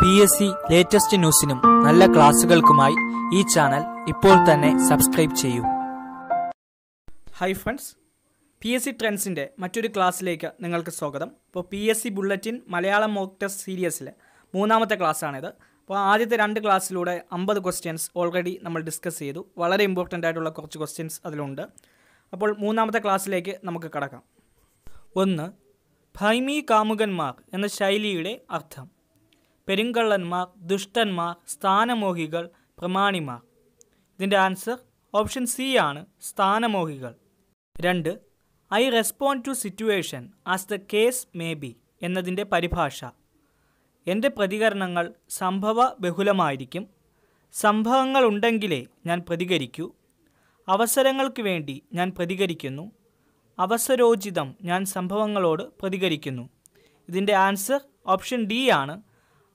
P S C latest ന്യൂസിനും നല്ല ക്ലാസുകൾക്കുമായി ഈ ചാനൽ ഇപ്പോൾ തന്നെ സബ്സ്ക്രൈബ് ചെയ്യൂ hi friends P S C ട്രെൻഡ്സിൻ്റെ മറ്റൊരു ക്ലാസ്സിലേക്ക് നിങ്ങൾക്ക് സ്വാഗതം ഇപ്പോൾ P S C bulletin Malayalam mock test സീരീസിലെ മൂന്നാമത്തെ ക്ലാസ്സാണിത് അപ്പോൾ ആദ്യത്തെ രണ്ട് ക്ലാസ്സിലൂടെ അമ്പത് ക്വസ്റ്റ്യൻസ് ഓൾറെഡി നമ്മൾ ഡിസ്കസ് ചെയ്തു വളരെ ഇമ്പോർട്ടൻ്റ് ആയിട്ടുള്ള കുറച്ച് ക്വസ്റ്റ്യൻസ് അതിലുണ്ട് അപ്പോൾ മൂന്നാമത്തെ ക്ലാസ്സിലേക്ക് നമുക്ക് കടക്കാം ഒന്ന് ഭൈമി കാമുകന്മാർ എന്ന ശൈലിയുടെ അർത്ഥം പെരുങ്കള്ളന്മാർ ദുഷ്ടന്മാർ സ്ഥാനമോഹികൾ പ്രമാണിമാർ ഇതിൻ്റെ ആൻസർ ഓപ്ഷൻ സി ആണ് സ്ഥാനമോഹികൾ രണ്ട് I respond to situation as the case may be എന്നതിൻ്റെ പരിഭാഷ എൻ്റെ പ്രതികരണങ്ങൾ സംഭവ ബഹുലമായിരിക്കും സംഭവങ്ങൾ ഉണ്ടെങ്കിലേ ഞാൻ പ്രതികരിക്കൂ അവസരങ്ങൾക്ക് വേണ്ടി ഞാൻ പ്രതികരിക്കുന്നു അവസരോചിതം ഞാൻ സംഭവങ്ങളോട് പ്രതികരിക്കുന്നു ഇതിൻ്റെ ആൻസർ ഓപ്ഷൻ ഡി ആണ്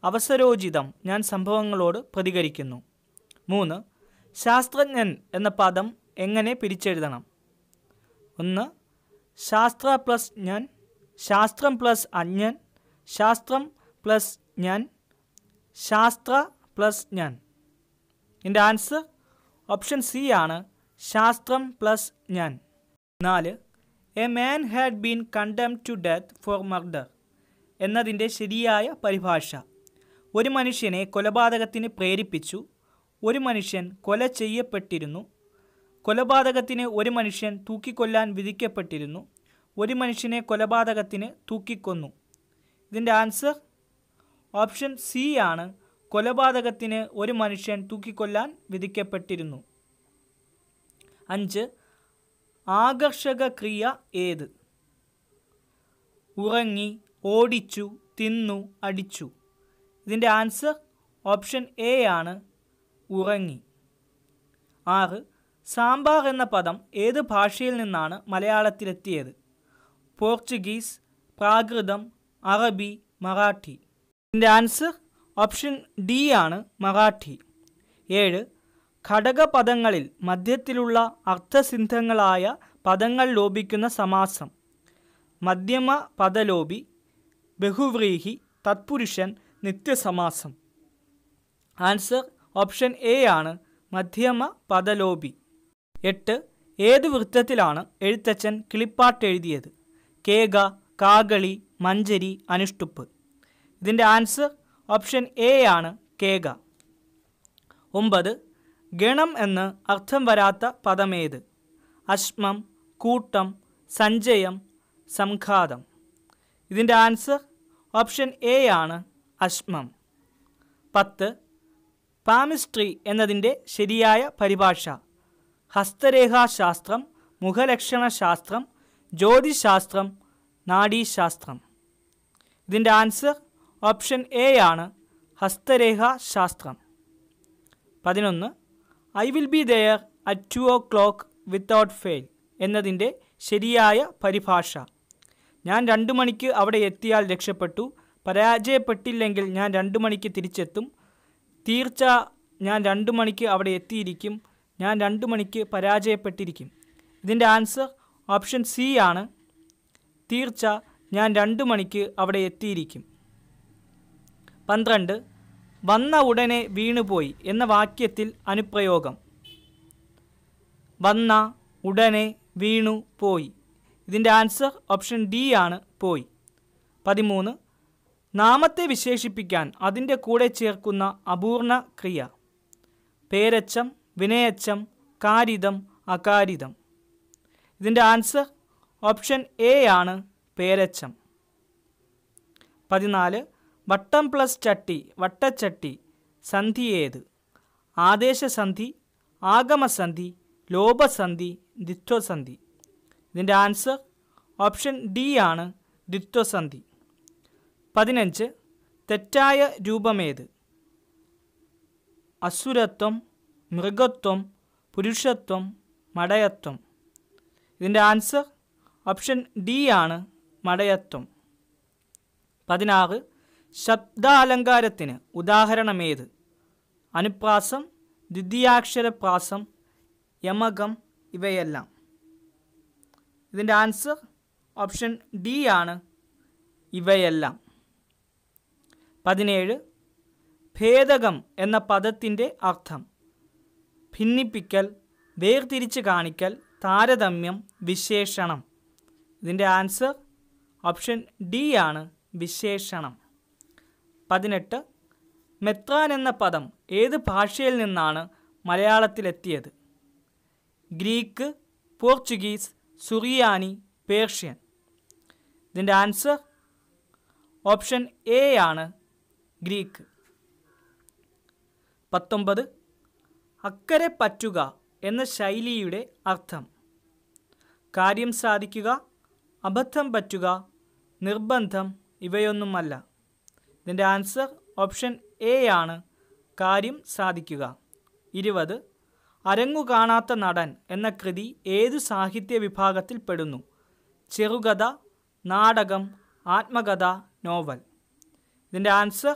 അവസരോചിതം ഞാൻ സംഭവങ്ങളോട് പ്രതികരിക്കുന്നു മൂന്ന് ശാസ്ത്രജ്ഞൻ എന്ന പദം എങ്ങനെ പിരിച്ചെഴുതണം ഒന്ന് ശാസ്ത്ര പ്ലസ് ഞാൻ ശാസ്ത്രം പ്ലസ് അജ്ഞൻ ശാസ്ത്രം പ്ലസ് ഞാൻ ശാസ്ത്ര പ്ലസ് ഞാൻ എൻ്റെ ആൻസർ ഓപ്ഷൻ സി ആണ് ശാസ്ത്രം പ്ലസ് ഞാൻ നാല് a man had been condemned to death for murder എന്നതിൻ്റെ ശരിയായ പരിഭാഷ ഒരു മനുഷ്യനെ കൊലപാതകത്തിന് പ്രേരിപ്പിച്ചു ഒരു മനുഷ്യൻ കൊല ചെയ്യപ്പെട്ടിരുന്നു കൊലപാതകത്തിന് ഒരു മനുഷ്യൻ തൂക്കിക്കൊല്ലാൻ വിധിക്കപ്പെട്ടിരുന്നു ഒരു മനുഷ്യനെ കൊലപാതകത്തിന് തൂക്കിക്കൊന്നു ഇതിൻ്റെ ആൻസർ ഓപ്ഷൻ സി ആണ് കൊലപാതകത്തിന് ഒരു മനുഷ്യൻ തൂക്കിക്കൊല്ലാൻ വിധിക്കപ്പെട്ടിരുന്നു അഞ്ച് ആകർഷക ക്രിയ ഏത് ഉറങ്ങി ഓടിച്ചു തിന്നു അടിച്ചു ഇതിൻ്റെ ആൻസർ ഓപ്ഷൻ എ ആണ് ഉറങ്ങി ആറ് സാമ്പാർ എന്ന പദം ഏത് ഭാഷയിൽ നിന്നാണ് മലയാളത്തിലെത്തിയത് പോർച്ചുഗീസ് പ്രാകൃതം അറബി മറാഠി ഇതിൻ്റെ ആൻസർ ഓപ്ഷൻ ഡി ആണ് മറാഠി ഏഴ് ഘടകപദങ്ങളിൽ മധ്യത്തിലുള്ള അർത്ഥസിദ്ധങ്ങളായ പദങ്ങൾ ലോപിക്കുന്ന സമാസം മധ്യമ പദലോപി ബഹുവ്രീഹി തത്പുരുഷൻ നിത്യസമാസം ആൻസർ ഓപ്ഷൻ എ ആണ് മധ്യമ പദലോപി എട്ട് ഏത് വൃത്തത്തിലാണ് എഴുത്തച്ഛൻ കിളിപ്പാട്ട് എഴുതിയത് കേക കാകളി മഞ്ചരി അനുഷ്ടുപ്പ് ഇതിൻ്റെ ആൻസർ ഓപ്ഷൻ എ ആണ് കേക ഒമ്പത് ഗണം എന്ന് അർത്ഥം വരാത്ത പദമേത് അശ്മം കൂട്ടം സഞ്ചയം സംഘാതം ഇതിൻ്റെ ആൻസർ ഓപ്ഷൻ എ ആണ് അശ്മം പത്ത് പാമിസ്ട്രി എന്നതിൻ്റെ ശരിയായ പരിഭാഷ ഹസ്തരേഖാശാസ്ത്രം മുഖലക്ഷണശാസ്ത്രം ജ്യോതിശാസ്ത്രം നാഡീശാസ്ത്രം ഇതിൻ്റെ ആൻസർ ഓപ്ഷൻ എ ആണ് ഹസ്തരേഖാശാസ്ത്രം പതിനൊന്ന് I will be there at two o'clock without fail എന്നതിൻ്റെ ശരിയായ പരിഭാഷ ഞാൻ രണ്ട് മണിക്ക് അവിടെ എത്തിയാൽ രക്ഷപ്പെട്ടു പരാജയപ്പെട്ടില്ലെങ്കിൽ ഞാൻ രണ്ട് മണിക്ക് തിരിച്ചെത്തും തീർച്ച ഞാൻ രണ്ട് മണിക്ക് അവിടെ എത്തിയിരിക്കും ഞാൻ രണ്ട് മണിക്ക് പരാജയപ്പെട്ടിരിക്കും ഇതിൻ്റെ ആൻസർ ഓപ്ഷൻ സി ആണ് തീർച്ച ഞാൻ രണ്ട് മണിക്ക് അവിടെ എത്തിയിരിക്കും പന്ത്രണ്ട് വന്ന ഉടനെ വീണുപോയി എന്ന വാക്യത്തിൽ അനുപ്രയോഗം വന്ന ഉടനെ വീണു പോയി ഇതിൻ്റെ ആൻസർ ഓപ്ഷൻ ഡി ആണ് പോയി പതിമൂന്ന് നാമത്തെ വിശേഷിപ്പിക്കാൻ അതിൻ്റെ കൂടെ ചേർക്കുന്ന അപൂർണ ക്രിയ പേരച്ചം വിനയച്ചം കാരിതം അകാരിതം ഇതിൻ്റെ ആൻസർ ഓപ്ഷൻ എ ആണ് പേരച്ചം പതിനാല് വട്ടം പ്ലസ് ചട്ടി വട്ടച്ചട്ടി സന്ധി ഏത് ആദേശസന്ധി ആഗമസന്ധി ലോപസന്ധി ദിത്വസന്ധി ഇതിൻ്റെ ആൻസർ ഓപ്ഷൻ ഡി ആണ് ദിത്വസന്ധി പതിനഞ്ച് തെറ്റായ രൂപമേത് അസുരത്വം മൃഗത്വം പുരുഷത്വം മടയത്വം ഇതിൻ്റെ ആൻസർ ഓപ്ഷൻ ഡി ആണ് മടയത്വം പതിനാറ് ശബ്ദാലങ്കാരത്തിന് ഉദാഹരണമേത് അനുപ്രാസം ദ്വിതീയാക്ഷരപ്രാസം യമകം ഇവയെല്ലാം ഇതിൻ്റെ ആൻസർ ഓപ്ഷൻ ഡി ആണ് ഇവയെല്ലാം പതിനേഴ് ഭേദകം എന്ന പദത്തിൻ്റെ അർത്ഥം ഭിന്നിപ്പിക്കൽ വേർതിരിച്ച് കാണിക്കൽ താരതമ്യം വിശേഷണം ഇതിൻ്റെ ആൻസർ ഓപ്ഷൻ ഡി ആണ് വിശേഷണം പതിനെട്ട് മെത്രാൻ എന്ന പദം ഏത് ഭാഷയിൽ നിന്നാണ് മലയാളത്തിലെത്തിയത് ഗ്രീക്ക് പോർച്ചുഗീസ് സുറിയാനി പേർഷ്യൻ ഇതിൻ്റെ ആൻസർ ഓപ്ഷൻ എ ആണ് ഗ്രീക്ക് പത്തൊമ്പത് അക്കരെ പറ്റുക എന്ന ശൈലിയുടെ അർത്ഥം കാര്യം സാധിക്കുക അബദ്ധം പറ്റുക നിർബന്ധം ഇവയൊന്നുമല്ല ഇതിൻ്റെ ആൻസർ ഓപ്ഷൻ എ ആണ് കാര്യം സാധിക്കുക ഇരുപത് അരങ്ങു കാണാത്ത നടൻ എന്ന കൃതി ഏത് സാഹിത്യ വിഭാഗത്തിൽ പെടുന്നു ചെറുകഥ നാടകം ആത്മകഥ നോവൽ ഇതിൻ്റെ ആൻസർ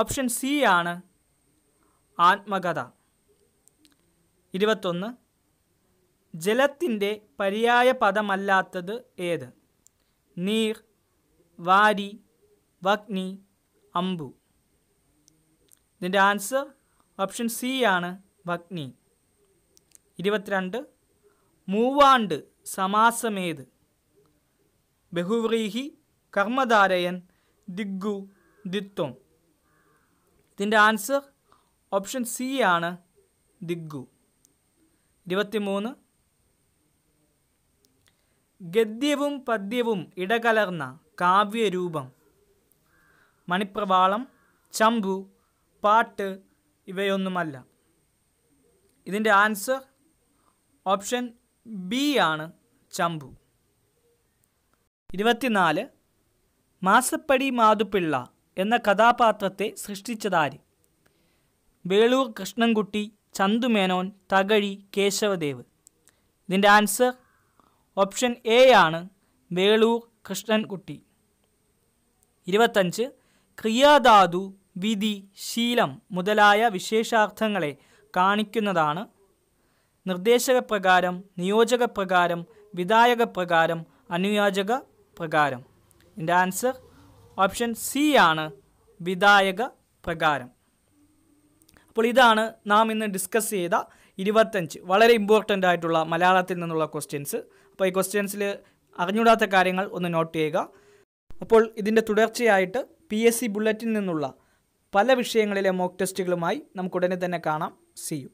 ഓപ്ഷൻ സി ആണ് ആത്മകഥ ഇരുപത്തൊന്ന് ജലത്തിൻ്റെ പര്യായ പദമല്ലാത്തത് ഏത് നീർ വാരി വഗ്നി അമ്പു ഇതിൻ്റെ ആൻസർ ഓപ്ഷൻ സി ആണ് വഗ്നി ഇരുപത്തിരണ്ട് മൂവാണ്ട് സമാസമേത് ബഹുവ്രീഹി കർമ്മധാരയൻ ദിഗ്ഗു ദിത്വം ഇതിൻ്റെ ആൻസർ ഓപ്ഷൻ സി ആണ് ദിഗ്ഗു ഇരുപത്തിമൂന്ന് ഗദ്യവും പദ്യവും ഇടകലർന്ന കാവ്യരൂപം മണിപ്രവാളം ചമ്പു പാട്ട് ഇവയൊന്നുമല്ല ഇതിൻ്റെ ആൻസർ ഓപ്ഷൻ ബി ആണ് ചമ്പു ഇരുപത്തിനാല് മാസപ്പടി മാതുപിള്ള എന്ന കഥാപാത്രത്തെ സൃഷ്ടിച്ചതാര് വേളൂർ കൃഷ്ണൻകുട്ടി ചന്തുമേനോൻ തകഴി കേശവദേവ് ഇതിൻ്റെ ആൻസർ ഓപ്ഷൻ എ ആണ് വേളൂർ കൃഷ്ണൻകുട്ടി ഇരുപത്തഞ്ച് ക്രിയാധാതു വിധി ശീലം മുതലായ വിശേഷാർത്ഥങ്ങളെ കാണിക്കുന്നതാണ് നിർദ്ദേശകപ്രകാരം നിയോജകപ്രകാരം വിധായക പ്രകാരം അനുയാചക പ്രകാരം എൻ്റെ ആൻസർ ഓപ്ഷൻ സി ആണ് വിധായക പ്രകാരം അപ്പോൾ ഇതാണ് നാം ഇന്ന് ഡിസ്കസ് ചെയ്ത ഇരുപത്തഞ്ച് വളരെ ഇമ്പോർട്ടൻ്റ് ആയിട്ടുള്ള മലയാളത്തിൽ നിന്നുള്ള ക്വസ്റ്റ്യൻസ് അപ്പോൾ ഈ ക്വസ്റ്റ്യൻസിൽ അറിഞ്ഞൂടാത്ത കാര്യങ്ങൾ ഒന്ന് നോട്ട് ചെയ്യുക അപ്പോൾ ഇതിൻ്റെ തുടർച്ചയായിട്ട് പി എസ് സി ബുള്ളറ്റിൽ നിന്നുള്ള പല വിഷയങ്ങളിലെ മോക്ക് ടെസ്റ്റുകളുമായി നമുക്ക് ഉടനെ തന്നെ കാണാം സി യു